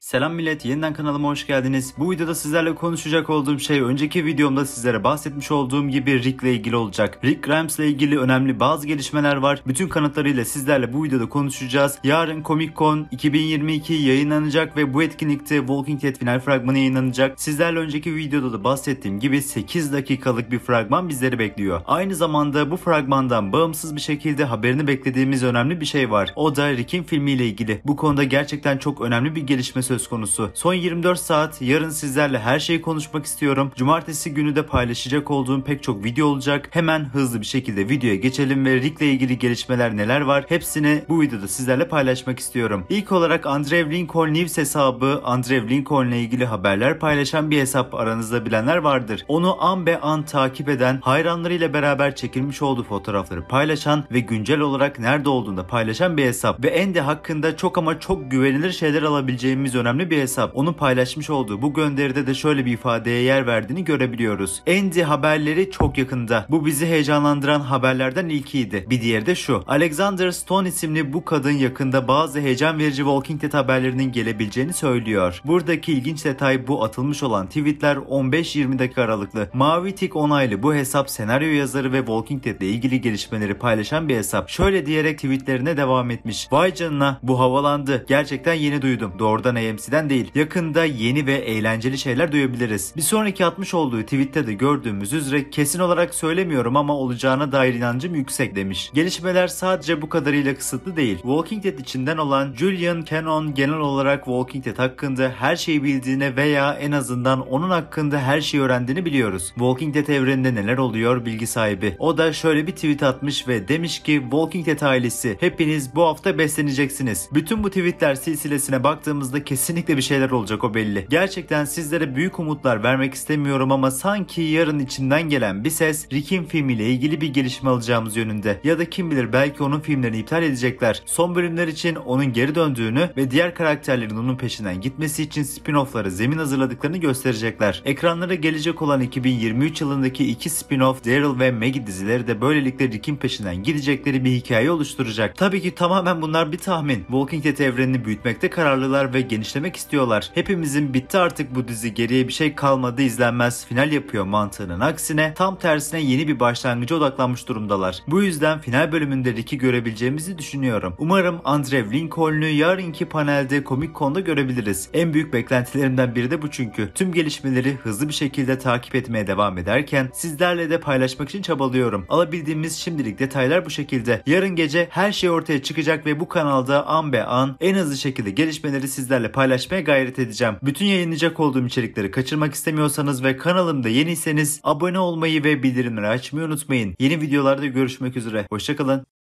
Selam millet yeniden kanalıma hoş geldiniz. Bu videoda sizlerle konuşacak olduğum şey önceki videomda sizlere bahsetmiş olduğum gibi Rick ile ilgili olacak. Rick Grimes ile ilgili önemli bazı gelişmeler var. Bütün kanıtlarıyla sizlerle bu videoda konuşacağız. Yarın Comic Con 2022 yayınlanacak ve bu etkinlikte Walking Dead final fragmanı yayınlanacak. Sizlerle önceki videoda da bahsettiğim gibi 8 dakikalık bir fragman bizleri bekliyor. Aynı zamanda bu fragmandan bağımsız bir şekilde haberini beklediğimiz önemli bir şey var. O da Rick'in filmiyle ilgili. Bu konuda gerçekten çok önemli bir gelişme söz konusu. Son 24 saat yarın sizlerle her şeyi konuşmak istiyorum. Cumartesi günü de paylaşacak olduğum pek çok video olacak. Hemen hızlı bir şekilde videoya geçelim ve Rick'le ilgili gelişmeler neler var hepsini bu videoda sizlerle paylaşmak istiyorum. İlk olarak Andrew Lincoln News hesabı Andrew Lincoln ile ilgili haberler paylaşan bir hesap aranızda bilenler vardır. Onu an be an takip eden, hayranlarıyla beraber çekilmiş olduğu fotoğrafları paylaşan ve güncel olarak nerede olduğunda paylaşan bir hesap ve Andy hakkında çok ama çok güvenilir şeyler alabileceğimiz önemli bir hesap. Onu paylaşmış olduğu bu gönderide de şöyle bir ifadeye yer verdiğini görebiliyoruz. Andy haberleri çok yakında. Bu bizi heyecanlandıran haberlerden ilkiydi. Bir diğeri de şu. Alexander Stone isimli bu kadın yakında bazı heyecan verici Walking Dead haberlerinin gelebileceğini söylüyor. Buradaki ilginç detay bu atılmış olan tweetler 15-20 dakika aralıklı. Mavi Tik onaylı bu hesap senaryo yazarı ve Walking Dead ile ilgili gelişmeleri paylaşan bir hesap. Şöyle diyerek tweetlerine devam etmiş. Vay canına bu havalandı. Gerçekten yeni duydum. Doğrudan eğer DMC'den değil. Yakında yeni ve eğlenceli şeyler duyabiliriz. Bir sonraki atmış olduğu tweette de gördüğümüz üzere kesin olarak söylemiyorum ama olacağına dair inancım yüksek demiş. Gelişmeler sadece bu kadarıyla kısıtlı değil. Walking Dead içinden olan Julian Cannon genel olarak Walking Dead hakkında her şeyi bildiğine veya en azından onun hakkında her şeyi öğrendiğini biliyoruz. Walking Dead evreninde neler oluyor bilgi sahibi. O da şöyle bir tweet atmış ve demiş ki Walking Dead ailesi hepiniz bu hafta besleneceksiniz. Bütün bu tweetler silsilesine baktığımızda kesin kesinlikle bir şeyler olacak o belli. Gerçekten sizlere büyük umutlar vermek istemiyorum ama sanki yarın içinden gelen bir ses Rick'in filmiyle ilgili bir gelişme alacağımız yönünde. Ya da kim bilir belki onun filmlerini iptal edecekler. Son bölümler için onun geri döndüğünü ve diğer karakterlerin onun peşinden gitmesi için spin-off'lara zemin hazırladıklarını gösterecekler. Ekranlara gelecek olan 2023 yılındaki iki spin-off Daryl ve Maggie dizileri de böylelikle Rick'in peşinden gidecekleri bir hikaye oluşturacak. Tabii ki tamamen bunlar bir tahmin. Walking Dead evrenini büyütmekte kararlılar ve geniş genişlemek istiyorlar. Hepimizin bitti artık bu dizi geriye bir şey kalmadı izlenmez final yapıyor mantığının aksine tam tersine yeni bir başlangıca odaklanmış durumdalar. Bu yüzden final bölümünde Rick'i görebileceğimizi düşünüyorum. Umarım Andrew Lincoln'u yarınki panelde Comic Con'da görebiliriz. En büyük beklentilerimden biri de bu çünkü. Tüm gelişmeleri hızlı bir şekilde takip etmeye devam ederken sizlerle de paylaşmak için çabalıyorum. Alabildiğimiz şimdilik detaylar bu şekilde. Yarın gece her şey ortaya çıkacak ve bu kanalda an be an en hızlı şekilde gelişmeleri sizlerle paylaşmaya gayret edeceğim. Bütün yayınlayacak olduğum içerikleri kaçırmak istemiyorsanız ve kanalımda yeniyseniz abone olmayı ve bildirimleri açmayı unutmayın. Yeni videolarda görüşmek üzere. Hoşçakalın.